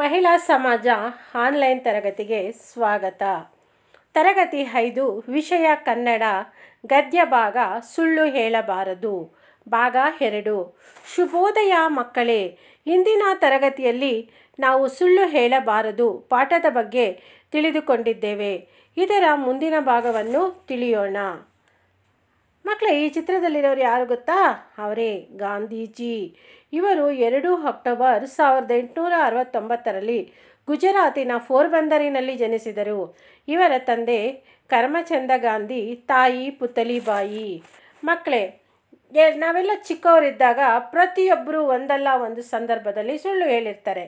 ಮಹಿಳಾ ಸಮಾಜ ಆನ್ಲೈನ್ ತರಗತಿಗೆ ಸ್ವಾಗತ ತರಗತಿ ಐದು ವಿಷಯ ಕನ್ನಡ ಗದ್ಯ ಭಾಗ ಸುಳ್ಳು ಹೇಳಬಾರದು ಭಾಗ ಎರಡು ಶುಭೋದಯ ಮಕ್ಕಳೇ ಇಂದಿನ ತರಗತಿಯಲ್ಲಿ ನಾವು ಸುಳ್ಳು ಹೇಳಬಾರದು ಪಾಠದ ಬಗ್ಗೆ ತಿಳಿದುಕೊಂಡಿದ್ದೇವೆ ಇದರ ಮುಂದಿನ ಭಾಗವನ್ನು ತಿಳಿಯೋಣ ಮಕ್ಕಳೇ ಈ ಚಿತ್ರದಲ್ಲಿರೋರು ಯಾರು ಗೊತ್ತಾ ಅವರೇ ಗಾಂಧೀಜಿ ಇವರು ಎರಡು ಅಕ್ಟೋಬರ್ ಸಾವಿರದ ಎಂಟುನೂರ ಅರವತ್ತೊಂಬತ್ತರಲ್ಲಿ ಗುಜರಾತಿನ ಫೋರ್ಬಂದರಿನಲ್ಲಿ ಜನಿಸಿದರು ಇವರ ತಂದೆ ಕರ್ಮಚಂದ ಗಾಂಧಿ ತಾಯಿ ಬಾಯಿ ಮಕ್ಕಳೇ ನಾವೆಲ್ಲ ಚಿಕ್ಕವರಿದ್ದಾಗ ಪ್ರತಿಯೊಬ್ಬರು ಒಂದಲ್ಲ ಒಂದು ಸಂದರ್ಭದಲ್ಲಿ ಸುಳ್ಳು ಹೇಳಿರ್ತಾರೆ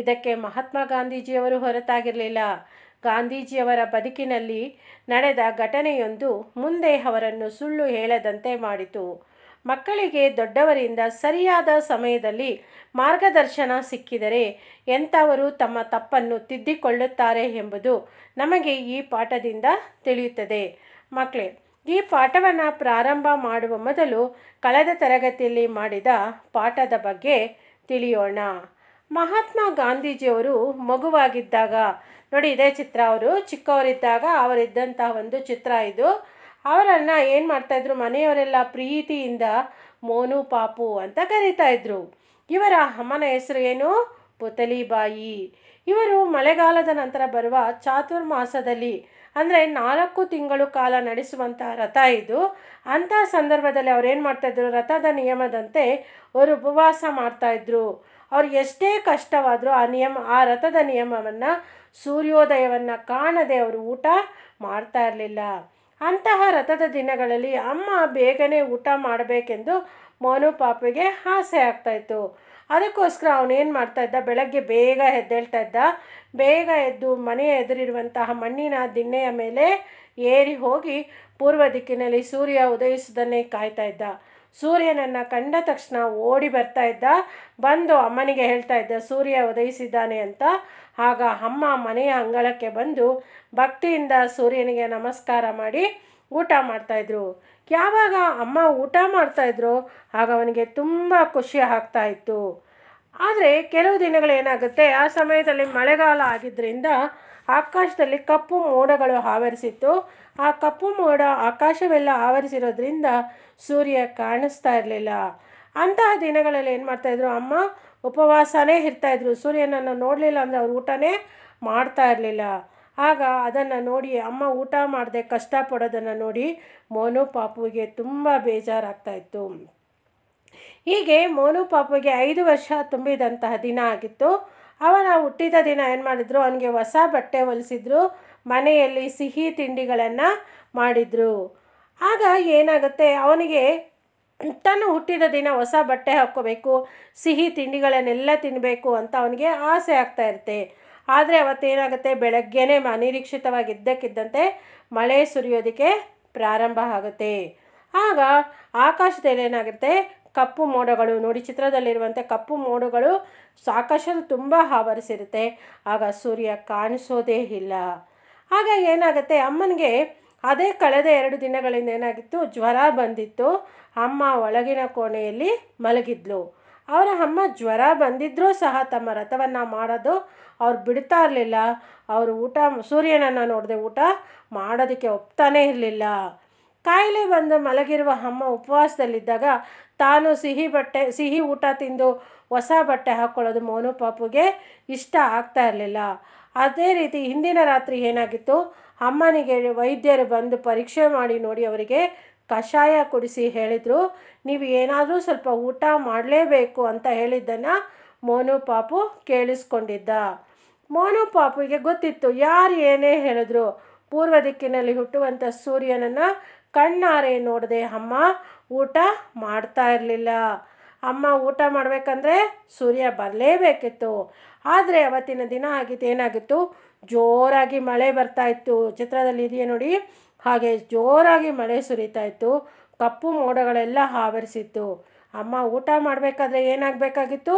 ಇದಕ್ಕೆ ಮಹಾತ್ಮ ಗಾಂಧೀಜಿಯವರು ಹೊರತಾಗಿರಲಿಲ್ಲ ಗಾಂಧೀಜಿಯವರ ಬದುಕಿನಲ್ಲಿ ನಡೆದ ಘಟನೆಯೊಂದು ಮುಂದೆ ಅವರನ್ನು ಸುಳ್ಳು ಹೇಳದಂತೆ ಮಾಡಿತು ಮಕ್ಕಳಿಗೆ ದೊಡ್ಡವರಿಂದ ಸರಿಯಾದ ಸಮಯದಲ್ಲಿ ಮಾರ್ಗದರ್ಶನ ಸಿಕ್ಕಿದರೆ ಎಂಥವರು ತಮ್ಮ ತಪ್ಪನ್ನು ತಿದ್ದಿಕೊಳ್ಳುತ್ತಾರೆ ಎಂಬುದು ನಮಗೆ ಈ ಪಾಠದಿಂದ ತಿಳಿಯುತ್ತದೆ ಮಕ್ಕಳೇ ಈ ಪಾಠವನ್ನು ಪ್ರಾರಂಭ ಮಾಡುವ ಮೊದಲು ಕಳೆದ ತರಗತಿಯಲ್ಲಿ ಮಾಡಿದ ಪಾಠದ ಬಗ್ಗೆ ತಿಳಿಯೋಣ ಮಹಾತ್ಮ ಗಾಂಧೀಜಿಯವರು ಮಗುವಾಗಿದ್ದಾಗ ನೋಡಿ ಇದೇ ಚಿತ್ರ ಅವರು ಚಿಕ್ಕವರಿದ್ದಾಗ ಅವರಿದ್ದಂತಹ ಒಂದು ಚಿತ್ರ ಇದು ಅವರನ್ನು ಏನು ಮಾಡ್ತಾಯಿದ್ರು ಮನೆಯವರೆಲ್ಲ ಪ್ರೀತಿಯಿಂದ ಮೋನು ಪಾಪು ಅಂತ ಕರೀತಾ ಇದ್ರು ಇವರ ಅಮ್ಮನ ಹೆಸರು ಏನು ಪುತಲಿಬಾಯಿ ಇವರು ಮಳೆಗಾಲದ ನಂತರ ಬರುವ ಚಾತುರ್ಮಾಸದಲ್ಲಿ ಅಂದರೆ ನಾಲ್ಕು ತಿಂಗಳು ಕಾಲ ನಡೆಸುವಂಥ ರಥ ಇದು ಅಂಥ ಸಂದರ್ಭದಲ್ಲಿ ಅವ್ರು ಏನು ಮಾಡ್ತಾಯಿದ್ರು ರಥದ ನಿಯಮದಂತೆ ಅವರು ಉಪವಾಸ ಮಾಡ್ತಾಯಿದ್ರು ಅವ್ರು ಎಷ್ಟೇ ಕಷ್ಟವಾದರೂ ಆ ನಿಯಮ ಆ ರಥದ ನಿಯಮವನ್ನು ಸೂರ್ಯೋದಯವನ್ನು ಕಾಣದೆ ಅವರು ಊಟ ಮಾಡ್ತಾ ಇರಲಿಲ್ಲ ಅಂತಹ ರಥದ ದಿನಗಳಲ್ಲಿ ಅಮ್ಮ ಬೇಗನೆ ಊಟ ಮಾಡಬೇಕೆಂದು ಮೋನು ಪಾಪಿಗೆ ಆಸೆ ಆಗ್ತಾಯಿತ್ತು ಅದಕ್ಕೋಸ್ಕರ ಅವನೇನು ಮಾಡ್ತಾಯಿದ್ದ ಬೆಳಗ್ಗೆ ಬೇಗ ಎದ್ದೇಳ್ತಾ ಇದ್ದ ಬೇಗ ಎದ್ದು ಮನೆಯ ಎದುರಿರುವಂತಹ ಮಣ್ಣಿನ ದಿಣ್ಣೆಯ ಮೇಲೆ ಏರಿ ಹೋಗಿ ಪೂರ್ವ ದಿಕ್ಕಿನಲ್ಲಿ ಸೂರ್ಯ ಉದಯಿಸುವುದನ್ನೇ ಕಾಯ್ತಾ ಇದ್ದ ಸೂರ್ಯನನ್ನು ಕಂಡ ತಕ್ಷಣ ಓಡಿ ಬರ್ತಾ ಇದ್ದ ಬಂದು ಅಮ್ಮನಿಗೆ ಹೇಳ್ತಾ ಇದ್ದ ಸೂರ್ಯ ಉದಯಿಸಿದ್ದಾನೆ ಅಂತ ಆಗ ಅಮ್ಮ ಮನೆಯ ಅಂಗಳಕ್ಕೆ ಬಂದು ಭಕ್ತಿಯಿಂದ ಸೂರ್ಯನಿಗೆ ನಮಸ್ಕಾರ ಮಾಡಿ ಊಟ ಮಾಡ್ತಾಯಿದ್ರು ಯಾವಾಗ ಅಮ್ಮ ಊಟ ಮಾಡ್ತಾಯಿದ್ರು ಆಗ ಅವನಿಗೆ ತುಂಬ ಖುಷಿ ಆಗ್ತಾ ಇತ್ತು ಆದರೆ ಕೆಲವು ದಿನಗಳೇನಾಗುತ್ತೆ ಆ ಸಮಯದಲ್ಲಿ ಮಳೆಗಾಲ ಆಗಿದ್ದರಿಂದ ಆಕಾಶದಲ್ಲಿ ಕಪ್ಪು ಮೋಡಗಳು ಆವರಿಸಿತ್ತು ಆ ಕಪ್ಪು ಮೋಡ ಆಕಾಶವೆಲ್ಲ ಆವರಿಸಿರೋದ್ರಿಂದ ಸೂರ್ಯ ಕಾಣಿಸ್ತಾ ಇರಲಿಲ್ಲ ಅಂತಹ ದಿನಗಳಲ್ಲಿ ಏನು ಮಾಡ್ತಾಯಿದ್ರು ಅಮ್ಮ ಉಪವಾಸನೇ ಇರ್ತಾಯಿದ್ರು ಸೂರ್ಯನನ್ನು ನೋಡಲಿಲ್ಲ ಅಂದರೆ ಅವ್ರು ಊಟನೇ ಮಾಡ್ತಾ ಇರಲಿಲ್ಲ ಆಗ ಅದನ್ನು ನೋಡಿ ಅಮ್ಮ ಊಟ ಮಾಡದೆ ಕಷ್ಟಪಡೋದನ್ನು ನೋಡಿ ಮೋನು ಪಾಪುವಿಗೆ ತುಂಬ ಬೇಜಾರಾಗ್ತಾಯಿತ್ತು ಹೀಗೆ ಮೋನು ಪಾಪುವಿಗೆ ಐದು ವರ್ಷ ತುಂಬಿದಂತಹ ದಿನ ಆಗಿತ್ತು ಅವನ ಹುಟ್ಟಿದ ದಿನ ಏನು ಮಾಡಿದ್ರು ಅವನಿಗೆ ಹೊಸ ಬಟ್ಟೆ ಹೊಲಿಸಿದ್ರು ಮನೆಯಲ್ಲಿ ಸಿಹಿ ತಿಂಡಿಗಳನ್ನು ಮಾಡಿದರು ಆಗ ಏನಾಗುತ್ತೆ ಅವನಿಗೆ ತಾನು ಹುಟ್ಟಿದ ದಿನ ಹೊಸ ಬಟ್ಟೆ ಹಾಕ್ಕೋಬೇಕು ಸಿಹಿ ತಿಂಡಿಗಳನ್ನೆಲ್ಲ ತಿನ್ನಬೇಕು ಅಂತ ಅವನಿಗೆ ಆಸೆ ಆಗ್ತಾ ಇರುತ್ತೆ ಆದರೆ ಅವತ್ತೇನಾಗುತ್ತೆ ಬೆಳಗ್ಗೆನೇ ಅನಿರೀಕ್ಷಿತವಾಗಿ ಇದ್ದಕ್ಕಿದ್ದಂತೆ ಮಳೆ ಸುರಿಯೋದಕ್ಕೆ ಪ್ರಾರಂಭ ಆಗುತ್ತೆ ಆಗ ಆಕಾಶದಲ್ಲಿ ಏನಾಗುತ್ತೆ ಕಪ್ಪು ಮೋಡಗಳು ನೋಡಿ ಚಿತ್ರದಲ್ಲಿರುವಂತೆ ಕಪ್ಪು ಮೋಡಗಳು ಆಕಾಶದ ತುಂಬ ಆವರಿಸಿರುತ್ತೆ ಆಗ ಸೂರ್ಯ ಕಾಣಿಸೋದೇ ಇಲ್ಲ ಆಗ ಏನಾಗುತ್ತೆ ಅಮ್ಮನಿಗೆ ಅದೇ ಕಳೆದ ಎರಡು ದಿನಗಳಿಂದ ಏನಾಗಿತ್ತು ಜ್ವರ ಬಂದಿತ್ತು ಅಮ್ಮ ಒಳಗಿನ ಕೋಣೆಯಲ್ಲಿ ಮಲಗಿದ್ಲು ಅವರ ಅಮ್ಮ ಜ್ವರ ಬಂದಿದ್ದರೂ ಸಹ ತಮ್ಮ ರಥವನ್ನು ಮಾಡೋದು ಅವ್ರು ಬಿಡ್ತಾ ಇರಲಿಲ್ಲ ಅವರು ಊಟ ಸೂರ್ಯನನ್ನು ನೋಡದೆ ಊಟ ಮಾಡೋದಕ್ಕೆ ಒಪ್ತಾನೇ ಇರಲಿಲ್ಲ ಕಾಯಿಲೆ ಬಂದು ಮಲಗಿರುವ ಅಮ್ಮ ಉಪವಾಸದಲ್ಲಿದ್ದಾಗ ತಾನು ಸಿಹಿ ಬಟ್ಟೆ ಸಿಹಿ ಊಟ ತಿಂದು ಹೊಸ ಬಟ್ಟೆ ಹಾಕ್ಕೊಳ್ಳೋದು ಮೋನು ಪಾಪುಗೆ ಇಷ್ಟ ಆಗ್ತಾ ಇರಲಿಲ್ಲ ಅದೇ ರೀತಿ ಹಿಂದಿನ ರಾತ್ರಿ ಏನಾಗಿತ್ತು ಅಮ್ಮನಿಗೆ ವೈದ್ಯರು ಬಂದು ಪರೀಕ್ಷೆ ಮಾಡಿ ನೋಡಿ ಅವರಿಗೆ ಕಷಾಯ ಕುಡಿಸಿ ಹೇಳಿದರು ನೀವು ಏನಾದರೂ ಸ್ವಲ್ಪ ಊಟ ಮಾಡಲೇಬೇಕು ಅಂತ ಹೇಳಿದ್ದನ್ನು ಮೋನು ಪಾಪು ಕೇಳಿಸ್ಕೊಂಡಿದ್ದ ಮೋನು ಪಾಪುಗೆ ಗೊತ್ತಿತ್ತು ಯಾರು ಏನೇ ಹೇಳಿದ್ರು ಪೂರ್ವ ದಿಕ್ಕಿನಲ್ಲಿ ಹುಟ್ಟುವಂಥ ಸೂರ್ಯನನ್ನು ಕಣ್ಣಾರೆ ನೋಡದೆ ಅಮ್ಮ ಊಟ ಮಾಡ್ತಾ ಇರಲಿಲ್ಲ ಅಮ್ಮ ಊಟ ಮಾಡಬೇಕಂದ್ರೆ ಸೂರ್ಯ ಬರಲೇಬೇಕಿತ್ತು ಆದರೆ ಅವತ್ತಿನ ದಿನ ಆಗಿದ್ದು ಏನಾಗಿತ್ತು ಜೋರಾಗಿ ಮಳೆ ಬರ್ತಾ ಇತ್ತು ಚಿತ್ರದಲ್ಲಿ ಇದೆಯಾ ನೋಡಿ ಹಾಗೆ ಜೋರಾಗಿ ಮಳೆ ಸುರಿತಾ ಇತ್ತು ಕಪ್ಪು ಮೋಡಗಳೆಲ್ಲ ಆವರಿಸಿತ್ತು ಅಮ್ಮ ಊಟ ಮಾಡಬೇಕಾದ್ರೆ ಏನಾಗಬೇಕಾಗಿತ್ತು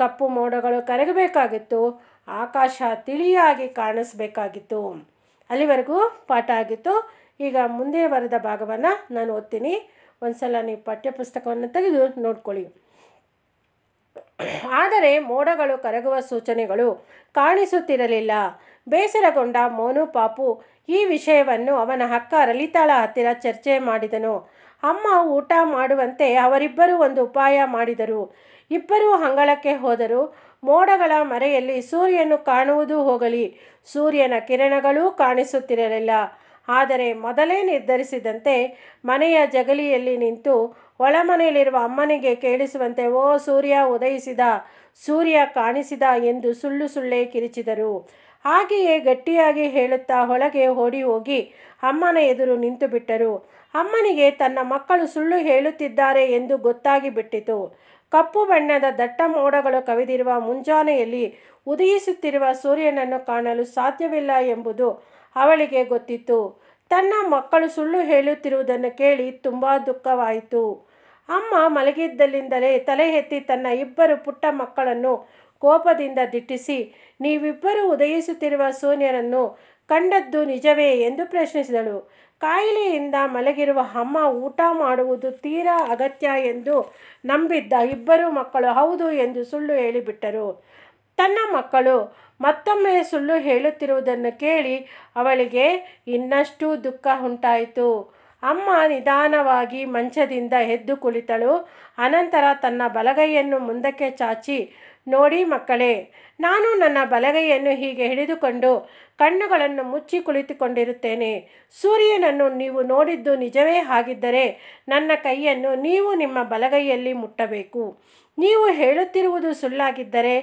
ಕಪ್ಪು ಮೋಡಗಳು ಕರಗಬೇಕಾಗಿತ್ತು ಆಕಾಶ ತಿಳಿಯಾಗಿ ಕಾಣಿಸ್ಬೇಕಾಗಿತ್ತು ಅಲ್ಲಿವರೆಗೂ ಪಾಠ ಆಗಿತ್ತು ಈಗ ಮುಂದೆ ಬರೆದ ಭಾಗವನ್ನು ನಾನು ಓದ್ತೀನಿ ಒಂದು ಸಲ ನೀವು ಪಠ್ಯಪುಸ್ತಕವನ್ನು ತೆಗೆದು ನೋಡ್ಕೊಳ್ಳಿ ಆದರೆ ಮೋಡಗಳು ಕರಗುವ ಸೂಚನೆಗಳು ಕಾಣಿಸುತ್ತಿರಲಿಲ್ಲ ಬೇಸರಗೊಂಡ ಮೋನು ಪಾಪು ಈ ವಿಷಯವನ್ನು ಅವನ ಅಕ್ಕ ಲಲಿತಾಳ ಹತ್ತಿರ ಚರ್ಚೆ ಮಾಡಿದನು ಅಮ್ಮ ಊಟ ಮಾಡುವಂತೆ ಅವರಿಬ್ಬರೂ ಒಂದು ಉಪಾಯ ಮಾಡಿದರು ಇಬ್ಬರೂ ಅಂಗಳಕ್ಕೆ ಹೋದರು ಮೋಡಗಳ ಮರೆಯಲ್ಲಿ ಸೂರ್ಯನು ಕಾಣುವುದು ಹೋಗಲಿ ಸೂರ್ಯನ ಕಿರಣಗಳೂ ಕಾಣಿಸುತ್ತಿರಲಿಲ್ಲ ಆದರೆ ಮೊದಲೇ ನಿರ್ಧರಿಸಿದಂತೆ ಮನೆಯ ಜಗಲಿಯಲ್ಲಿ ನಿಂತು ಒಳಮನೆಯಲ್ಲಿರುವ ಅಮ್ಮನಿಗೆ ಕೇಳಿಸುವಂತೆ ಓ ಸೂರ್ಯ ಉದಯಿಸಿದ ಸೂರ್ಯ ಕಾಣಿಸಿದ ಎಂದು ಸುಳ್ಳು ಸುಳ್ಳೇ ಕಿರಿಚಿದರು ಹಾಗೆಯೇ ಗಟ್ಟಿಯಾಗಿ ಹೇಳುತ್ತಾ ಹೊಳಗೆ ಓಡಿ ಹೋಗಿ ಅಮ್ಮನ ಎದುರು ನಿಂತು ಬಿಟ್ಟರು ಅಮ್ಮನಿಗೆ ತನ್ನ ಮಕ್ಕಳು ಸುಳ್ಳು ಹೇಳುತ್ತಿದ್ದಾರೆ ಎಂದು ಗೊತ್ತಾಗಿ ಬಿಟ್ಟಿತು ಕಪ್ಪು ಬಣ್ಣದ ದಟ್ಟ ಮೋಡಗಳು ಕವಿದಿರುವ ಮುಂಜಾನೆಯಲ್ಲಿ ಉದಯಿಸುತ್ತಿರುವ ಸೂರ್ಯನನ್ನು ಕಾಣಲು ಸಾಧ್ಯವಿಲ್ಲ ಎಂಬುದು ಅವಳಿಗೆ ಗೊತ್ತಿತ್ತು ತನ್ನ ಮಕ್ಕಳು ಸುಳ್ಳು ಹೇಳುತ್ತಿರುವುದನ್ನು ಕೇಳಿ ತುಂಬ ದುಃಖವಾಯಿತು ಅಮ್ಮ ಮಲಗಿದ್ದಲ್ಲಿಂದಲೇ ತಲೆ ಎತ್ತಿ ತನ್ನ ಇಬ್ಬರು ಪುಟ್ಟ ಮಕ್ಕಳನ್ನು ಕೋಪದಿಂದ ದಿಟ್ಟಿಸಿ ನೀವಿಬ್ಬರೂ ಉದಯಿಸುತ್ತಿರುವ ಸೂನ್ಯರನ್ನು ಕಂಡದ್ದು ನಿಜವೇ ಎಂದು ಪ್ರಶ್ನಿಸಿದಳು ಕಾಯಿಲೆಯಿಂದ ಮಲಗಿರುವ ಅಮ್ಮ ಊಟ ಮಾಡುವುದು ತೀರಾ ಅಗತ್ಯ ಎಂದು ನಂಬಿದ್ದ ಇಬ್ಬರು ಮಕ್ಕಳು ಹೌದು ಎಂದು ಸುಳ್ಳು ಹೇಳಿಬಿಟ್ಟರು ತನ್ನ ಮಕ್ಕಳು ಮತ್ತೊಮ್ಮೆ ಸುಳ್ಳು ಹೇಳುತ್ತಿರುವುದನ್ನು ಕೇಳಿ ಅವಳಿಗೆ ಇನ್ನಷ್ಟು ದುಃಖ ಉಂಟಾಯಿತು ಅಮ್ಮ ನಿಧಾನವಾಗಿ ಮಂಚದಿಂದ ಎದ್ದು ಕುಳಿತಳು ಅನಂತರ ತನ್ನ ಬಲಗೈಯನ್ನು ಮುಂದಕ್ಕೆ ಚಾಚಿ ನೋಡಿ ಮಕ್ಕಳೇ ನಾನು ನನ್ನ ಬಲಗೈಯನ್ನು ಹೀಗೆ ಹಿಡಿದುಕೊಂಡು ಕಣ್ಣುಗಳನ್ನು ಮುಚ್ಚಿ ಕುಳಿತುಕೊಂಡಿರುತ್ತೇನೆ ಸೂರ್ಯನನ್ನು ನೀವು ನೋಡಿದ್ದು ನಿಜವೇ ಆಗಿದ್ದರೆ ನನ್ನ ಕೈಯನ್ನು ನೀವು ನಿಮ್ಮ ಬಲಗೈಯಲ್ಲಿ ಮುಟ್ಟಬೇಕು ನೀವು ಹೇಳುತ್ತಿರುವುದು ಸುಳ್ಳಾಗಿದ್ದರೆ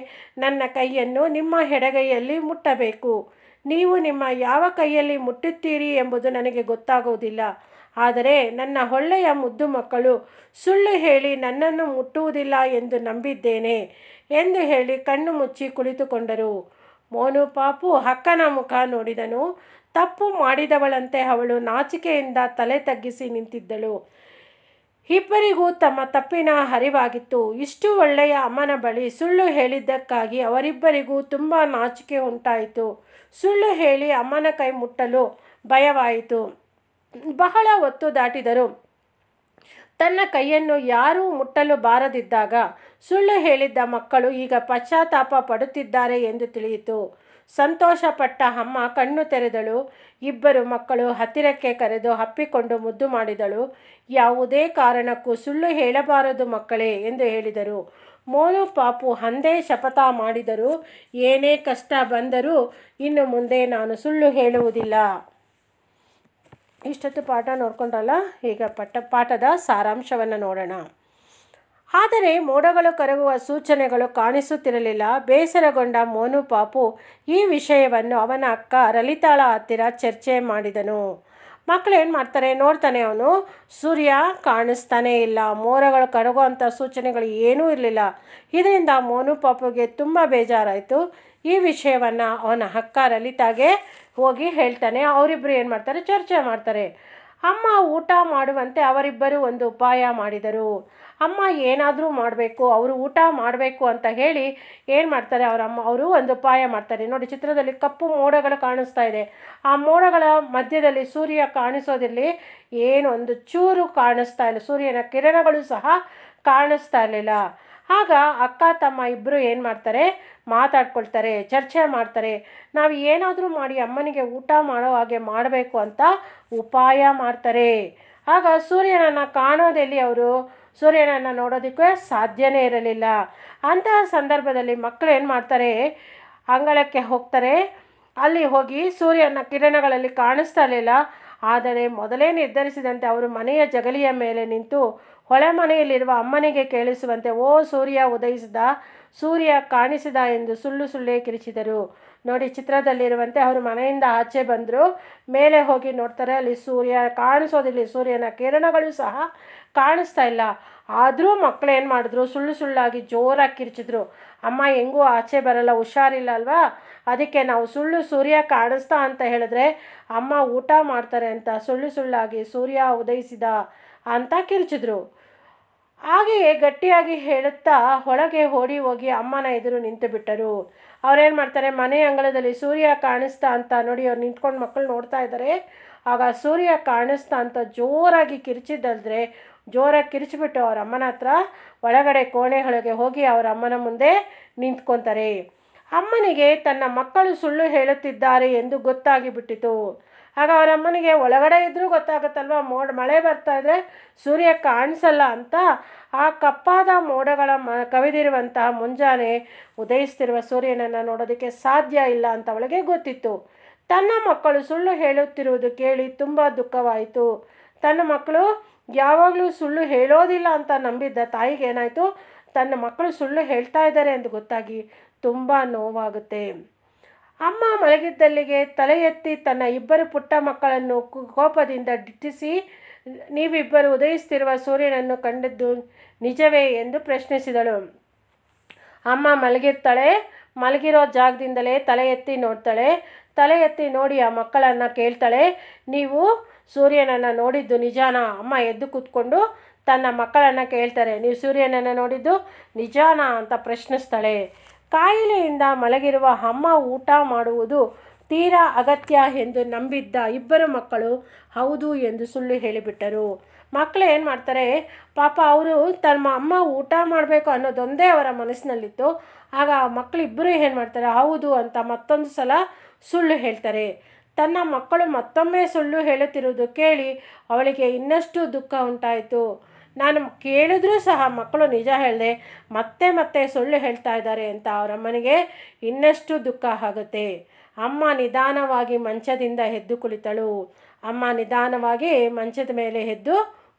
ನನ್ನ ಕೈಯನ್ನು ನಿಮ್ಮ ಎಡಗೈಯಲ್ಲಿ ಮುಟ್ಟಬೇಕು ನೀವು ನಿಮ್ಮ ಯಾವ ಕೈಯಲ್ಲಿ ಮುಟ್ಟುತ್ತೀರಿ ಎಂಬುದು ನನಗೆ ಗೊತ್ತಾಗುವುದಿಲ್ಲ ಆದರೆ ನನ್ನ ಹೊಳ್ಳೆಯ ಮುದ್ದು ಮಕ್ಕಳು ಸುಳ್ಳು ಹೇಳಿ ನನ್ನನ್ನು ಮುಟ್ಟುವುದಿಲ್ಲ ಎಂದು ನಂಬಿದ್ದೇನೆ ಎಂದು ಹೇಳಿ ಕಣ್ಣು ಮುಚ್ಚಿ ಕುಳಿತುಕೊಂಡರು ಮೋನು ಪಾಪು ಹಕ್ಕನ ಮುಖ ನೋಡಿದನು ತಪ್ಪು ಮಾಡಿದವಳಂತೆ ಅವಳು ನಾಚಿಕೆಯಿಂದ ತಲೆ ತಗ್ಗಿಸಿ ನಿಂತಿದ್ದಳು ಇಬ್ಬರಿಗೂ ತಮ್ಮ ತಪ್ಪಿನ ಹರಿವಾಗಿತ್ತು ಇಷ್ಟು ಒಳ್ಳೆಯ ಅಮ್ಮನ ಬಳಿ ಸುಳ್ಳು ಹೇಳಿದ್ದಕ್ಕಾಗಿ ಅವರಿಬ್ಬರಿಗೂ ತುಂಬ ನಾಚಿಕೆ ಉಂಟಾಯಿತು ಸುಳ್ಳು ಹೇಳಿ ಅಮ್ಮನ ಕೈ ಮುಟ್ಟಲು ಭಯವಾಯಿತು ಬಹಳ ಒತ್ತು ದಾಟಿದರು ತನ್ನ ಕೈಯನ್ನು ಯಾರೂ ಮುಟ್ಟಲು ಬಾರದಿದ್ದಾಗ ಸುಳ್ಳು ಹೇಳಿದ್ದ ಮಕ್ಕಳು ಈಗ ಪಶ್ಚಾತ್ತಾಪ ಪಡುತ್ತಿದ್ದಾರೆ ಎಂದು ತಿಳಿಯಿತು ಸಂತೋಷಪಟ್ಟ ಅಮ್ಮ ಕಣ್ಣು ತೆರೆದಳು ಇಬ್ಬರು ಮಕ್ಕಳು ಹತ್ತಿರಕ್ಕೆ ಕರೆದು ಹಪ್ಪಿಕೊಂಡು ಮುದ್ದು ಮಾಡಿದಳು ಯಾವುದೇ ಕಾರಣಕ್ಕೂ ಸುಳ್ಳು ಹೇಳಬಾರದು ಮಕ್ಕಳೇ ಎಂದು ಹೇಳಿದರು ಮೋನು ಪಾಪು ಅಂದೇ ಶಪಥ ಮಾಡಿದರು ಏನೇ ಕಷ್ಟ ಬಂದರೂ ಇನ್ನು ಮುಂದೆ ನಾನು ಸುಳ್ಳು ಹೇಳುವುದಿಲ್ಲ ಇಷ್ಟೊತ್ತು ಪಾಠ ನೋಡ್ಕೊಂಡ್ರಲ್ಲ ಈಗ ಪಟ್ಟ ಪಾಠದ ಸಾರಾಂಶವನ್ನು ನೋಡೋಣ ಆದರೆ ಮೋಡಗಳು ಕರಗುವ ಸೂಚನೆಗಳು ಕಾಣಿಸುತ್ತಿರಲಿಲ್ಲ ಬೇಸರಗೊಂಡ ಮೋನು ಪಾಪು ಈ ವಿಷಯವನ್ನು ಅವನ ಅಕ್ಕ ರಲಿತಾಳ ಹತ್ತಿರ ಚರ್ಚೆ ಮಾಡಿದನು ಮಕ್ಕಳು ಏನು ಮಾಡ್ತಾರೆ ನೋಡ್ತಾನೆ ಅವನು ಸೂರ್ಯ ಕಾಣಿಸ್ತಾನೆ ಇಲ್ಲ ಮೋಡಗಳು ಕರಗುವಂಥ ಸೂಚನೆಗಳು ಏನೂ ಇರಲಿಲ್ಲ ಇದರಿಂದ ಮೋನು ಪಾಪುಗೆ ತುಂಬ ಬೇಜಾರಾಯಿತು ಈ ವಿಷಯವನ್ನು ಅವನ ಅಕ್ಕ ಲಲಿತಾಗೆ ಹೋಗಿ ಹೇಳ್ತಾನೆ ಅವರಿಬ್ಬರು ಏನು ಮಾಡ್ತಾರೆ ಚರ್ಚೆ ಮಾಡ್ತಾರೆ ಅಮ್ಮ ಊಟ ಮಾಡುವಂತೆ ಅವರಿಬ್ಬರು ಒಂದು ಉಪಾಯ ಮಾಡಿದರು ಅಮ್ಮ ಏನಾದರೂ ಮಾಡಬೇಕು ಅವರು ಊಟ ಮಾಡಬೇಕು ಅಂತ ಹೇಳಿ ಏನು ಮಾಡ್ತಾರೆ ಅವರ ಅಮ್ಮ ಅವರು ಒಂದು ಉಪಾಯ ಮಾಡ್ತಾರೆ ನೋಡಿ ಚಿತ್ರದಲ್ಲಿ ಕಪ್ಪು ಮೋಡಗಳು ಕಾಣಿಸ್ತಾ ಇದೆ ಆ ಮೋಡಗಳ ಮಧ್ಯದಲ್ಲಿ ಸೂರ್ಯ ಕಾಣಿಸೋದಿಲ್ಲಿ ಏನೊಂದು ಚೂರು ಕಾಣಿಸ್ತಾ ಇಲ್ಲ ಸೂರ್ಯನ ಕಿರಣಗಳು ಸಹ ಕಾಣಿಸ್ತಾ ಇರಲಿಲ್ಲ ಆಗ ಅಕ್ಕ ತಮ್ಮ ಇಬ್ಬರು ಏನು ಮಾಡ್ತಾರೆ ಮಾತಾಡ್ಕೊಳ್ತಾರೆ ಚರ್ಚೆ ಮಾಡ್ತಾರೆ ನಾವು ಏನಾದರೂ ಮಾಡಿ ಅಮ್ಮನಿಗೆ ಊಟ ಮಾಡೋ ಹಾಗೆ ಮಾಡಬೇಕು ಅಂತ ಉಪಾಯ ಮಾಡ್ತಾರೆ ಆಗ ಸೂರ್ಯನನ್ನು ಕಾಣೋದೆಲ್ಲಿ ಅವರು ಸೂರ್ಯನನ್ನು ನೋಡೋದಕ್ಕೆ ಸಾಧ್ಯನೇ ಇರಲಿಲ್ಲ ಅಂತಹ ಸಂದರ್ಭದಲ್ಲಿ ಮಕ್ಕಳು ಏನು ಮಾಡ್ತಾರೆ ಅಂಗಳಕ್ಕೆ ಹೋಗ್ತಾರೆ ಅಲ್ಲಿ ಹೋಗಿ ಸೂರ್ಯನ ಕಿರಣಗಳಲ್ಲಿ ಕಾಣಿಸ್ತಾ ಇರಲಿಲ್ಲ ಆದರೆ ಮೊದಲೇ ನಿರ್ಧರಿಸಿದಂತೆ ಅವರು ಮನೆಯ ಜಗಲಿಯ ಮೇಲೆ ನಿಂತು ಹೊಳೆ ಮನೆಯಲ್ಲಿರುವ ಅಮ್ಮನಿಗೆ ಕೇಳಿಸುವಂತೆ ಓ ಸೂರ್ಯ ಉದಯಿಸಿದ ಸೂರ್ಯ ಕಾಣಿಸಿದ ಎಂದು ಸುಳ್ಳು ಸುಳ್ಳೇ ಕಿರಿಚಿದರು ನೋಡಿ ಚಿತ್ರದಲ್ಲಿರುವಂತೆ ಅವರು ಮನೆಯಿಂದ ಆಚೆ ಬಂದರು ಮೇಲೆ ಹೋಗಿ ನೋಡ್ತಾರೆ ಅಲ್ಲಿ ಸೂರ್ಯ ಕಾಣಿಸೋದಿಲ್ಲ ಸೂರ್ಯನ ಕಿರಣಗಳು ಸಹ ಕಾಣಿಸ್ತಾ ಇಲ್ಲ ಆದರೂ ಮಕ್ಕಳು ಏನು ಮಾಡಿದ್ರು ಸುಳ್ಳು ಸುಳ್ಳಾಗಿ ಜೋರಾಗಿ ಕಿರಿಚಿದ್ರು ಅಮ್ಮ ಹೆಂಗೂ ಆಚೆ ಬರಲ್ಲ ಹುಷಾರಿಲ್ಲ ಅಲ್ವಾ ಅದಕ್ಕೆ ನಾವು ಸುಳ್ಳು ಸೂರ್ಯ ಕಾಣಿಸ್ತಾ ಅಂತ ಹೇಳಿದ್ರೆ ಅಮ್ಮ ಊಟ ಮಾಡ್ತಾರೆ ಅಂತ ಸುಳ್ಳು ಸುಳ್ಳಾಗಿ ಸೂರ್ಯ ಉದಯಿಸಿದ ಅಂತ ಕಿರಿಚಿದ್ರು ಹಾಗೆಯೇ ಗಟ್ಟಿಯಾಗಿ ಹೇಳುತ್ತಾ ಒಳಗೆ ಓಡಿ ಹೋಗಿ ಅಮ್ಮನ ಎದುರು ನಿಂತು ಬಿಟ್ಟರು ಅವ್ರೇನು ಮಾಡ್ತಾರೆ ಮನೆ ಅಂಗಳದಲ್ಲಿ ಸೂರ್ಯ ಕಾಣಿಸ್ತಾ ಅಂತ ನೋಡಿ ಅವ್ರು ನಿಂತ್ಕೊಂಡು ಮಕ್ಕಳು ನೋಡ್ತಾ ಇದ್ದಾರೆ ಆಗ ಸೂರ್ಯ ಕಾಣಿಸ್ತಾ ಅಂತ ಜೋರಾಗಿ ಕಿರಿಚಿದ್ದಲ್ದ್ರೆ ಜೋರಾಗಿ ಕಿರಿಚಿಬಿಟ್ಟು ಅವ್ರ ಅಮ್ಮನ ಹತ್ರ ಒಳಗಡೆ ಕೋಣೆ ಒಳಗೆ ಹೋಗಿ ಅವರ ಅಮ್ಮನ ಮುಂದೆ ನಿಂತ್ಕೊತಾರೆ ಅಮ್ಮನಿಗೆ ತನ್ನ ಮಕ್ಕಳು ಸುಳ್ಳು ಹೇಳುತ್ತಿದ್ದಾರೆ ಎಂದು ಗೊತ್ತಾಗಿಬಿಟ್ಟಿತು ಆಗ ಅಮ್ಮನಿಗೆ ಒಳಗಡೆ ಇದ್ದರೂ ಗೊತ್ತಾಗುತ್ತಲ್ವ ಮೋಡ ಮಳೆ ಬರ್ತಾ ಇದೆ ಸೂರ್ಯ ಕಾಣಿಸಲ್ಲ ಅಂತ ಆ ಕಪ್ಪಾದ ಮೋಡಗಳ ಮ ಕವಿದಿರುವಂತಹ ಮುಂಜಾನೆ ಉದಯಿಸ್ತಿರುವ ಸೂರ್ಯನನ್ನು ನೋಡೋದಕ್ಕೆ ಸಾಧ್ಯ ಇಲ್ಲ ಅಂತ ಅವಳಿಗೆ ಗೊತ್ತಿತ್ತು ತನ್ನ ಮಕ್ಕಳು ಸುಳ್ಳು ಹೇಳುತ್ತಿರುವುದು ಕೇಳಿ ತುಂಬ ದುಃಖವಾಯಿತು ತನ್ನ ಮಕ್ಕಳು ಯಾವಾಗಲೂ ಸುಳ್ಳು ಹೇಳೋದಿಲ್ಲ ಅಂತ ನಂಬಿದ್ದ ತಾಯಿಗೆ ಏನಾಯಿತು ತನ್ನ ಮಕ್ಕಳು ಸುಳ್ಳು ಹೇಳ್ತಾ ಇದ್ದಾರೆ ಎಂದು ಗೊತ್ತಾಗಿ ತುಂಬ ನೋವಾಗುತ್ತೆ ಅಮ್ಮ ಮಲಗಿದ್ದಲ್ಲಿಗೆ ತಲೆ ಎತ್ತಿ ತನ್ನ ಇಬ್ಬರು ಪುಟ್ಟ ಮಕ್ಕಳನ್ನು ಕೋಪದಿಂದ ದಿಟ್ಟಿಸಿ ನೀವಿಬ್ಬರು ಉದಯಿಸ್ತಿರುವ ಸೂರ್ಯನನ್ನು ಕಂಡದ್ದು ನಿಜವೇ ಎಂದು ಪ್ರಶ್ನಿಸಿದಳು ಅಮ್ಮ ಮಲಗಿರ್ತಾಳೆ ಮಲಗಿರೋ ಜಾಗದಿಂದಲೇ ತಲೆ ಎತ್ತಿ ನೋಡ್ತಾಳೆ ತಲೆ ಎತ್ತಿ ನೋಡಿ ಆ ಮಕ್ಕಳನ್ನು ಕೇಳ್ತಾಳೆ ನೀವು ಸೂರ್ಯನನ್ನು ನೋಡಿದ್ದು ನಿಜಾನ ಅಮ್ಮ ಎದ್ದು ಕೂತ್ಕೊಂಡು ತನ್ನ ಮಕ್ಕಳನ್ನು ಕೇಳ್ತಾರೆ ನೀವು ಸೂರ್ಯನನ್ನು ನೋಡಿದ್ದು ನಿಜಾನ ಅಂತ ಪ್ರಶ್ನಿಸ್ತಾಳೆ ಕಾಯಿಲೆಯಿಂದ ಮಲಗಿರುವ ಅಮ್ಮ ಊಟ ಮಾಡುವುದು ತೀರಾ ಅಗತ್ಯ ಎಂದು ನಂಬಿದ್ದ ಇಬ್ಬರು ಮಕ್ಕಳು ಹೌದು ಎಂದು ಸುಳ್ಳು ಹೇಳಿಬಿಟ್ಟರು ಮಕ್ಕಳು ಏನು ಮಾಡ್ತಾರೆ ಪಾಪ ಅವರು ತಮ್ಮ ಅಮ್ಮ ಊಟ ಮಾಡಬೇಕು ಅನ್ನೋದೊಂದೇ ಅವರ ಮನಸ್ಸಿನಲ್ಲಿತ್ತು ಆಗ ಮಕ್ಕಳಿಬ್ಬರು ಏನು ಮಾಡ್ತಾರೆ ಹೌದು ಅಂತ ಮತ್ತೊಂದು ಸಲ ಸುಳ್ಳು ಹೇಳ್ತಾರೆ ತನ್ನ ಮಕ್ಕಳು ಮತ್ತೊಮ್ಮೆ ಸುಳ್ಳು ಹೇಳುತ್ತಿರುವುದು ಕೇಳಿ ಅವಳಿಗೆ ಇನ್ನಷ್ಟು ದುಃಖ ಉಂಟಾಯಿತು ನಾನು ಕೇಳಿದ್ರೂ ಸಹ ಮಕ್ಕಳು ನಿಜ ಹೇಳಿದೆ ಮತ್ತೆ ಮತ್ತೆ ಸುಳ್ಳು ಹೇಳ್ತಾ ಇದ್ದಾರೆ ಅಂತ ಅವರಮ್ಮನಿಗೆ ಇನ್ನಷ್ಟು ದುಃಖ ಆಗುತ್ತೆ ಅಮ್ಮ ನಿಧಾನವಾಗಿ ಮಂಚದಿಂದ ಎದ್ದು ಕುಳಿತಳು ಅಮ್ಮ ನಿಧಾನವಾಗಿ ಮಂಚದ ಮೇಲೆ ಎದ್ದು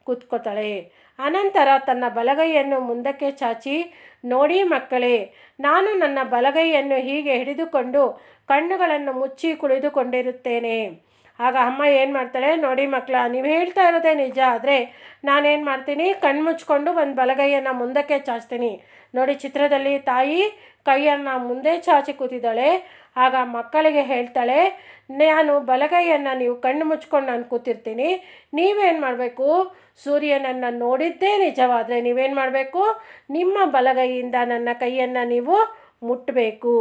ಕೂತ್ಕೋತಾಳೆ ಅನಂತರ ತನ್ನ ಬಲಗೈಯನ್ನು ಮುಂದಕ್ಕೆ ಚಾಚಿ ನೋಡಿ ಮಕ್ಕಳೇ ನಾನು ನನ್ನ ಬಲಗೈಯನ್ನು ಹೀಗೆ ಹಿಡಿದುಕೊಂಡು ಕಣ್ಣುಗಳನ್ನು ಮುಚ್ಚಿ ಕುಳಿದುಕೊಂಡಿರುತ್ತೇನೆ ಆಗ ಅಮ್ಮ ಏನು ಮಾಡ್ತಾಳೆ ನೋಡಿ ಮಕ್ಕಳ ನೀವು ಹೇಳ್ತಾ ಇರೋದೇ ನಿಜ ಆದರೆ ನಾನೇನು ಮಾಡ್ತೀನಿ ಕಣ್ಣು ಮುಚ್ಕೊಂಡು ಒಂದು ಬಲಗೈಯನ್ನು ಮುಂದಕ್ಕೆ ಚಾಚ್ತೀನಿ ನೋಡಿ ಚಿತ್ರದಲ್ಲಿ ತಾಯಿ ಕೈಯನ್ನು ಮುಂದೆ ಚಾಚಿ ಕೂತಿದ್ದಾಳೆ ಆಗ ಮಕ್ಕಳಿಗೆ ಹೇಳ್ತಾಳೆ ನಾನು ಬಲಗೈಯನ್ನು ನೀವು ಕಣ್ಣು ಮುಚ್ಕೊಂಡು ನಾನು ಕೂತಿರ್ತೀನಿ ನೀವೇನು ಮಾಡಬೇಕು ಸೂರ್ಯನನ್ನು ನೋಡಿದ್ದೇ ನಿಜವಾದರೆ ನೀವೇನು ಮಾಡಬೇಕು ನಿಮ್ಮ ಬಲಗೈಯಿಂದ ನನ್ನ ಕೈಯನ್ನು ನೀವು ಮುಟ್ಟಬೇಕು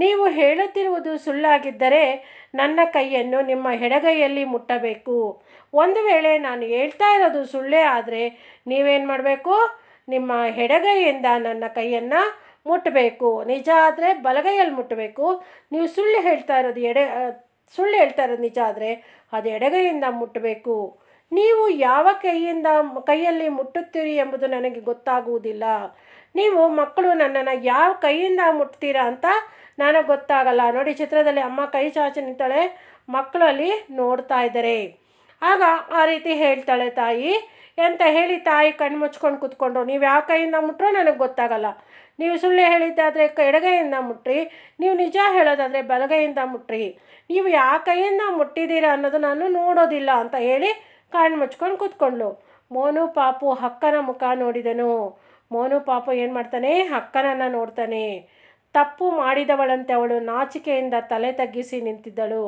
ನೀವು ಹೇಳುತ್ತಿರುವುದು ಸುಳ್ಳಾಗಿದ್ದರೆ ನನ್ನ ಕೈಯನ್ನು ನಿಮ್ಮ ಎಡಗೈಯಲ್ಲಿ ಮುಟ್ಟಬೇಕು ಒಂದು ವೇಳೆ ನಾನು ಹೇಳ್ತಾ ಇರೋದು ಸುಳ್ಳೇ ಆದರೆ ನೀವೇನು ಮಾಡಬೇಕು ನಿಮ್ಮ ಎಡಗೈಯಿಂದ ನನ್ನ ಕೈಯನ್ನು ಮುಟ್ಟಬೇಕು ನಿಜ ಆದರೆ ಬಲಗೈಯಲ್ಲಿ ಮುಟ್ಟಬೇಕು ನೀವು ಸುಳ್ಳು ಹೇಳ್ತಾ ಇರೋದು ಎಡೆ ಸುಳ್ಳು ಹೇಳ್ತಾ ಇರೋದು ನಿಜ ಆದರೆ ಅದು ಎಡಗೈಯಿಂದ ಮುಟ್ಟಬೇಕು ನೀವು ಯಾವ ಕೈಯಿಂದ ಕೈಯಲ್ಲಿ ಮುಟ್ಟುತ್ತೀರಿ ಎಂಬುದು ನನಗೆ ಗೊತ್ತಾಗುವುದಿಲ್ಲ ನೀವು ಮಕ್ಕಳು ನನ್ನನ್ನು ಯಾವ ಕೈಯಿಂದ ಮುಟ್ತೀರಾ ಅಂತ ನನಗೆ ಗೊತ್ತಾಗಲ್ಲ ನೋಡಿ ಚಿತ್ರದಲ್ಲಿ ಅಮ್ಮ ಕೈ ಚಾಚಿ ನಿಂತಾಳೆ ಮಕ್ಕಳು ಅಲ್ಲಿ ನೋಡ್ತಾ ಇದ್ದಾರೆ ಆಗ ಆ ರೀತಿ ಹೇಳ್ತಾಳೆ ತಾಯಿ ಎಂತ ಹೇಳಿ ತಾಯಿ ಕಣ್ಣು ಮುಚ್ಕೊಂಡು ಕೂತ್ಕೊಂಡ್ರು ನೀವು ಯಾವ ಕೈಯಿಂದ ಮುಟ್ಟರು ನನಗೆ ಗೊತ್ತಾಗಲ್ಲ ನೀವು ಸುಳ್ಳು ಹೇಳಿದ್ದಾದರೆ ಎಡಗೈಯಿಂದ ಮುಟ್ರಿ ನೀವು ನಿಜ ಹೇಳೋದಾದರೆ ಬಲಗೈಯಿಂದ ಮುಟ್ರಿ ನೀವು ಯಾವ ಕೈಯಿಂದ ಮುಟ್ಟಿದ್ದೀರಾ ಅನ್ನೋದು ನಾನು ನೋಡೋದಿಲ್ಲ ಅಂತ ಹೇಳಿ ಕಣ್ಣು ಮುಚ್ಕೊಂಡು ಕೂತ್ಕೊಂಡು ಮೋನು ಪಾಪು ಹಕ್ಕನ ಮುಖ ನೋಡಿದನು ಮೋನು ಪಾಪು ಏನು ಮಾಡ್ತಾನೆ ಹಕ್ಕನನ್ನು ನೋಡ್ತಾನೆ ತಪ್ಪು ಮಾಡಿದವಳಂತೆ ಅವಳು ನಾಚಿಕೆಯಿಂದ ತಲೆ ತಗ್ಗಿಸಿ ನಿಂತಿದ್ದಳು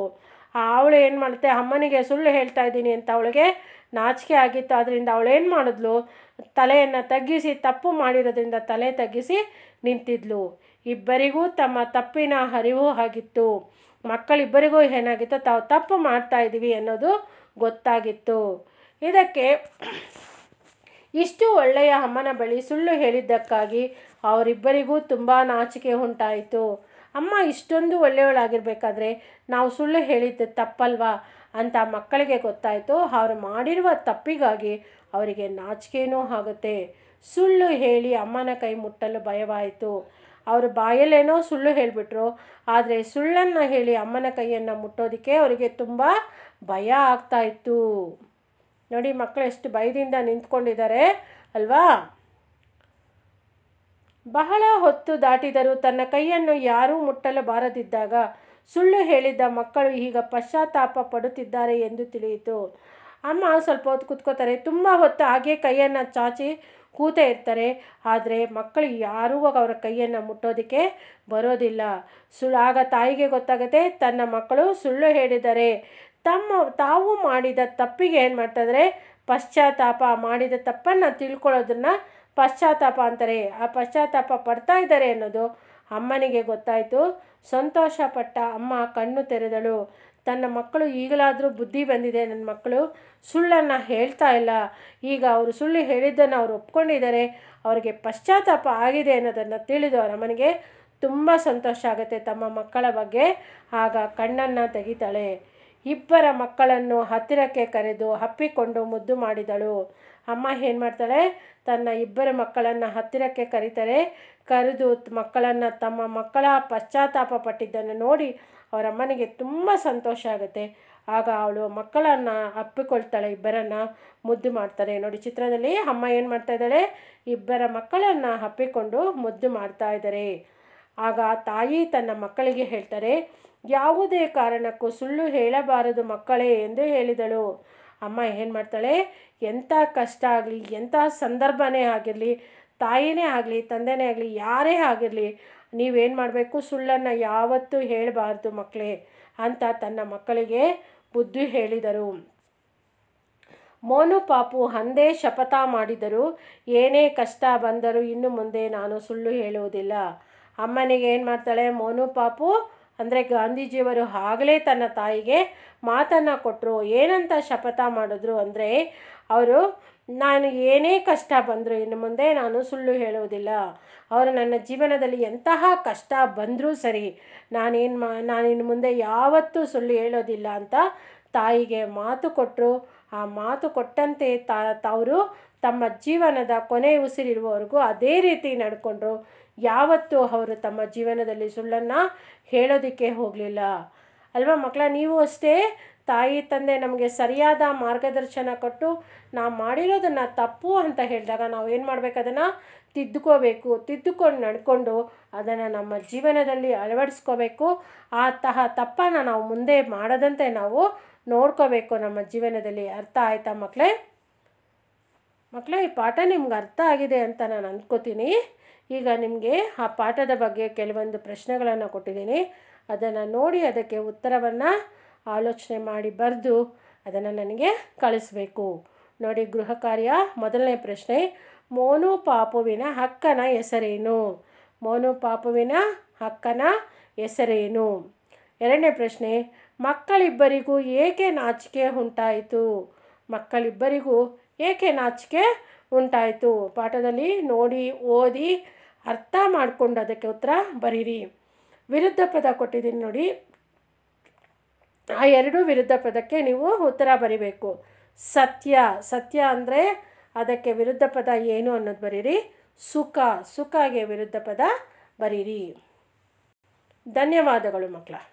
ಅವಳು ಏನು ಮಾಡುತ್ತೆ ಅಮ್ಮನಿಗೆ ಸುಳ್ಳು ಹೇಳ್ತಾ ಇದ್ದೀನಿ ಅಂತ ಅವಳಿಗೆ ನಾಚಿಕೆ ಆಗಿತ್ತು ಅದರಿಂದ ಅವಳೇನು ಮಾಡಿದ್ಲು ತಲೆಯನ್ನು ತಗ್ಗಿಸಿ ತಪ್ಪು ಮಾಡಿರೋದ್ರಿಂದ ತಲೆ ತಗ್ಗಿಸಿ ನಿಂತಿದ್ಲು ಇಬ್ಬರಿಗೂ ತಮ್ಮ ತಪ್ಪಿನ ಹರಿವು ಆಗಿತ್ತು ಮಕ್ಕಳಿಬ್ಬರಿಗೂ ಏನಾಗಿತ್ತು ತಾವು ತಪ್ಪು ಮಾಡ್ತಾ ಇದ್ದೀವಿ ಅನ್ನೋದು ಗೊತ್ತಾಗಿತ್ತು ಇದಕ್ಕೆ ಇಷ್ಟು ಒಳ್ಳೆಯ ಅಮ್ಮನ ಬಳಿ ಸುಳ್ಳು ಹೇಳಿದ್ದಕ್ಕಾಗಿ ಅವರಿಬ್ಬರಿಗೂ ತುಂಬ ನಾಚಿಕೆ ಉಂಟಾಯಿತು ಅಮ್ಮ ಇಷ್ಟೊಂದು ಒಳ್ಳೆಯವಳಾಗಿರ್ಬೇಕಾದ್ರೆ ನಾವು ಸುಳ್ಳು ಹೇಳಿದ್ದು ತಪ್ಪಲ್ವಾ ಅಂತ ಮಕ್ಕಳಿಗೆ ಗೊತ್ತಾಯಿತು ಅವರು ಮಾಡಿರುವ ತಪ್ಪಿಗಾಗಿ ಅವರಿಗೆ ನಾಚಿಕೆಯೂ ಆಗುತ್ತೆ ಸುಳ್ಳು ಹೇಳಿ ಅಮ್ಮನ ಕೈ ಮುಟ್ಟಲು ಭಯವಾಯಿತು ಅವರು ಬಾಯಲ್ಲೇನೋ ಸುಳ್ಳು ಹೇಳಿಬಿಟ್ರು ಆದರೆ ಸುಳ್ಳನ್ನು ಹೇಳಿ ಅಮ್ಮನ ಕೈಯನ್ನು ಮುಟ್ಟೋದಕ್ಕೆ ಅವರಿಗೆ ತುಂಬ ಭಯ ಆಗ್ತಾಯಿತ್ತು ನೋಡಿ ಮಕ್ಕಳು ಎಷ್ಟು ಭಯದಿಂದ ನಿಂತ್ಕೊಂಡಿದ್ದಾರೆ ಅಲ್ವಾ ಬಹಳ ಹೊತ್ತು ದಾಟಿದರೂ ತನ್ನ ಕೈಯನ್ನು ಯಾರೂ ಮುಟ್ಟಲು ಬಾರದಿದ್ದಾಗ ಸುಳ್ಳು ಹೇಳಿದ್ದ ಮಕ್ಕಳು ಈಗ ಪಶ್ಚಾತ್ತಾಪ ಪಡುತ್ತಿದ್ದಾರೆ ಎಂದು ತಿಳಿಯಿತು ಅಮ್ಮ ಸ್ವಲ್ಪ ಹೊತ್ತು ಕೂತ್ಕೋತಾರೆ ತುಂಬ ಹೊತ್ತು ಹಾಗೆ ಕೈಯನ್ನು ಚಾಚಿ ಕೂತ ಇರ್ತಾರೆ ಆದರೆ ಮಕ್ಕಳು ಯಾರೂ ಅವರ ಕೈಯನ್ನು ಮುಟ್ಟೋದಕ್ಕೆ ಬರೋದಿಲ್ಲ ಸುಳ್ಳು ಆಗ ತಾಯಿಗೆ ಗೊತ್ತಾಗುತ್ತೆ ತನ್ನ ಮಕ್ಕಳು ಸುಳ್ಳು ಹೇಳಿದರೆ ತಮ್ಮ ತಾವು ಮಾಡಿದ ತಪ್ಪಿಗೆ ಏನು ಮಾಡ್ತಾಯಿದ್ರೆ ಪಶ್ಚಾತ್ತಾಪ ಮಾಡಿದ ತಪ್ಪನ್ನು ತಿಳ್ಕೊಳ್ಳೋದನ್ನು ಪಶ್ಚಾತ್ತಾಪ ಅಂತಾರೆ ಆ ಪಶ್ಚಾತ್ತಾಪ ಪಡ್ತಾ ಇದ್ದಾರೆ ಅನ್ನೋದು ಅಮ್ಮನಿಗೆ ಗೊತ್ತಾಯಿತು ಸಂತೋಷಪಟ್ಟ ಅಮ್ಮ ಕಣ್ಣು ತೆರೆದಳು ತನ್ನ ಮಕ್ಕಳು ಈಗಲಾದರೂ ಬುದ್ಧಿ ಬಂದಿದೆ ನನ್ನ ಮಕ್ಕಳು ಸುಳ್ಳನ್ನು ಹೇಳ್ತಾ ಇಲ್ಲ ಈಗ ಅವರು ಸುಳ್ಳು ಹೇಳಿದ್ದನ್ನು ಅವರು ಒಪ್ಕೊಂಡಿದ್ದಾರೆ ಅವರಿಗೆ ಪಶ್ಚಾತ್ತಾಪ ಆಗಿದೆ ಅನ್ನೋದನ್ನು ತಿಳಿದು ಅವರ ಅಮ್ಮನಿಗೆ ತುಂಬ ಸಂತೋಷ ಆಗುತ್ತೆ ತಮ್ಮ ಮಕ್ಕಳ ಬಗ್ಗೆ ಆಗ ಕಣ್ಣನ್ನು ತೆಗಿತಾಳೆ ಇಬ್ಬರ ಮಕ್ಕಳನ್ನು ಹತ್ತಿರಕ್ಕೆ ಕರೆದು ಹಪ್ಪಿಕೊಂಡು ಮುದ್ದು ಮಾಡಿದಳು ಅಮ್ಮ ಏನು ಮಾಡ್ತಾಳೆ ತನ್ನ ಇಬ್ಬರ ಮಕ್ಕಳನ್ನು ಹತ್ತಿರಕ್ಕೆ ಕರೀತಾರೆ ಕರೆದು ಮಕ್ಕಳನ್ನು ತಮ್ಮ ಮಕ್ಕಳ ಪಶ್ಚಾತ್ತಾಪ ಪಟ್ಟಿದ್ದನ್ನು ನೋಡಿ ಅವರಮ್ಮನಿಗೆ ತುಂಬ ಸಂತೋಷ ಆಗುತ್ತೆ ಆಗ ಅವಳು ಮಕ್ಕಳನ್ನು ಅಪ್ಪಿಕೊಳ್ತಾಳೆ ಇಬ್ಬರನ್ನು ಮುದ್ದು ಮಾಡ್ತಾರೆ ನೋಡಿ ಚಿತ್ರದಲ್ಲಿ ಅಮ್ಮ ಏನು ಮಾಡ್ತಾ ಇದ್ದಾಳೆ ಇಬ್ಬರ ಮಕ್ಕಳನ್ನು ಅಪ್ಪಿಕೊಂಡು ಮುದ್ದು ಮಾಡ್ತಾ ಇದ್ದಾರೆ ಆಗ ತಾಯಿ ತನ್ನ ಮಕ್ಕಳಿಗೆ ಹೇಳ್ತಾರೆ ಯಾವುದೇ ಕಾರಣಕ್ಕೂ ಸುಳ್ಳು ಹೇಳಬಾರದು ಮಕ್ಕಳೇ ಎಂದು ಹೇಳಿದಳು ಅಮ್ಮ ಏನು ಮಾಡ್ತಾಳೆ ಎಂಥ ಕಷ್ಟ ಆಗಲಿ ಎಂಥ ಸಂದರ್ಭನೇ ಆಗಿರಲಿ ತಾಯಿನೇ ಆಗಲಿ ತಂದೆನೇ ಆಗಲಿ ಯಾರೇ ಆಗಿರಲಿ ನೀವೇನು ಮಾಡಬೇಕು ಸುಳ್ಳನ್ನು ಯಾವತ್ತೂ ಹೇಳಬಾರ್ದು ಮಕ್ಕಳೇ ಅಂತ ತನ್ನ ಮಕ್ಕಳಿಗೆ ಬುದ್ಧಿ ಹೇಳಿದರು ಮೋನು ಪಾಪು ಅಂದೇ ಶಪಥ ಮಾಡಿದರು ಏನೇ ಕಷ್ಟ ಬಂದರೂ ಇನ್ನು ಮುಂದೆ ನಾನು ಸುಳ್ಳು ಹೇಳುವುದಿಲ್ಲ ಅಮ್ಮನಿಗೆ ಏನು ಮಾಡ್ತಾಳೆ ಮೋನು ಪಾಪು ಅಂದರೆ ಗಾಂಧೀಜಿಯವರು ಆಗಲೇ ತನ್ನ ತಾಯಿಗೆ ಮಾತನ್ನು ಕೊಟ್ಟರು ಏನಂತ ಶಪಥ ಮಾಡಿದ್ರು ಅಂದರೆ ಅವರು ನಾನು ಏನೇ ಕಷ್ಟ ಬಂದರು ಇನ್ನು ಮುಂದೆ ನಾನು ಸುಳ್ಳು ಹೇಳುವುದಿಲ್ಲ ಅವರು ನನ್ನ ಜೀವನದಲ್ಲಿ ಎಂತಹ ಕಷ್ಟ ಬಂದರೂ ಸರಿ ನಾನೇನು ಮಾ ನಾನಿನ್ನು ಮುಂದೆ ಯಾವತ್ತೂ ಸುಳ್ಳು ಹೇಳೋದಿಲ್ಲ ಅಂತ ತಾಯಿಗೆ ಮಾತು ಕೊಟ್ಟರು ಆ ಮಾತು ಕೊಟ್ಟಂತೆ ತಾ ತಮ್ಮ ಜೀವನದ ಕೊನೆ ಉಸಿರಿರುವವರೆಗೂ ಅದೇ ರೀತಿ ನಡ್ಕೊಂಡ್ರು ಯಾವತ್ತೂ ಅವರು ತಮ್ಮ ಜೀವನದಲ್ಲಿ ಸುಳ್ಳನ್ನು ಹೇಳೋದಕ್ಕೆ ಹೋಗಲಿಲ್ಲ ಅಲ್ವಾ ಮಕ್ಕಳ ನೀವು ಅಷ್ಟೇ ತಾಯಿ ತಂದೆ ನಮಗೆ ಸರಿಯಾದ ಮಾರ್ಗದರ್ಶನ ಕೊಟ್ಟು ನಾವು ಮಾಡಿರೋದನ್ನು ತಪ್ಪು ಅಂತ ಹೇಳಿದಾಗ ನಾವು ಏನು ಮಾಡಬೇಕು ಅದನ್ನು ತಿದ್ದುಕೋಬೇಕು ತಿದ್ದುಕೊಂಡು ನಡ್ಕೊಂಡು ಅದನ್ನು ನಮ್ಮ ಜೀವನದಲ್ಲಿ ಅಳವಡಿಸ್ಕೋಬೇಕು ಆ ತಹ ತಪ್ಪನ್ನು ನಾವು ಮುಂದೆ ಮಾಡದಂತೆ ನಾವು ನೋಡ್ಕೋಬೇಕು ನಮ್ಮ ಜೀವನದಲ್ಲಿ ಅರ್ಥ ಆಯಿತಾ ಮಕ್ಕಳೇ ಮಕ್ಕಳೇ ಈ ಪಾಠ ನಿಮ್ಗೆ ಅರ್ಥ ಆಗಿದೆ ಅಂತ ನಾನು ಅಂದ್ಕೋತೀನಿ ಈಗ ನಿಮಗೆ ಆ ಪಾಠದ ಬಗ್ಗೆ ಕೆಲವೊಂದು ಪ್ರಶ್ನೆಗಳನ್ನು ಕೊಟ್ಟಿದ್ದೀನಿ ಅದನ್ನು ನೋಡಿ ಅದಕ್ಕೆ ಉತ್ತರವನ್ನು ಆಲೋಚನೆ ಮಾಡಿ ಬರೆದು ಅದನ್ನು ನನಗೆ ಕಳಿಸಬೇಕು ನೋಡಿ ಗೃಹ ಕಾರ್ಯ ಮೊದಲನೇ ಪ್ರಶ್ನೆ ಮೋನು ಪಾಪುವಿನ ಹಕ್ಕನ ಹೆಸರೇನು ಮೋನು ಪಾಪುವಿನ ಹಕ್ಕನ ಹೆಸರೇನು ಎರಡನೇ ಪ್ರಶ್ನೆ ಮಕ್ಕಳಿಬ್ಬರಿಗೂ ಏಕೆ ನಾಚಿಕೆ ಉಂಟಾಯಿತು ಮಕ್ಕಳಿಬ್ಬರಿಗೂ ಏಕೆ ನಾಚಿಕೆ ಉಂಟಾಯಿತು ಪಾಠದಲ್ಲಿ ನೋಡಿ ಓದಿ ಅರ್ಥ ಮಾಡಿಕೊಂಡು ಅದಕ್ಕೆ ಉತ್ತರ ಬರೀರಿ ವಿರುದ್ಧ ಪದ ಕೊಟ್ಟಿದ್ದೀನಿ ನೋಡಿ ಆ ಎರಡು ವಿರುದ್ಧ ಪದಕ್ಕೆ ನೀವು ಉತ್ತರ ಬರಿಬೇಕು ಸತ್ಯ ಸತ್ಯ ಅಂದರೆ ಅದಕ್ಕೆ ವಿರುದ್ಧ ಪದ ಏನು ಅನ್ನೋದು ಬರೀರಿ ಸುಖ ಸುಖಗೆ ವಿರುದ್ಧ ಪದ ಬರೀರಿ ಧನ್ಯವಾದಗಳು ಮಕ್ಕಳ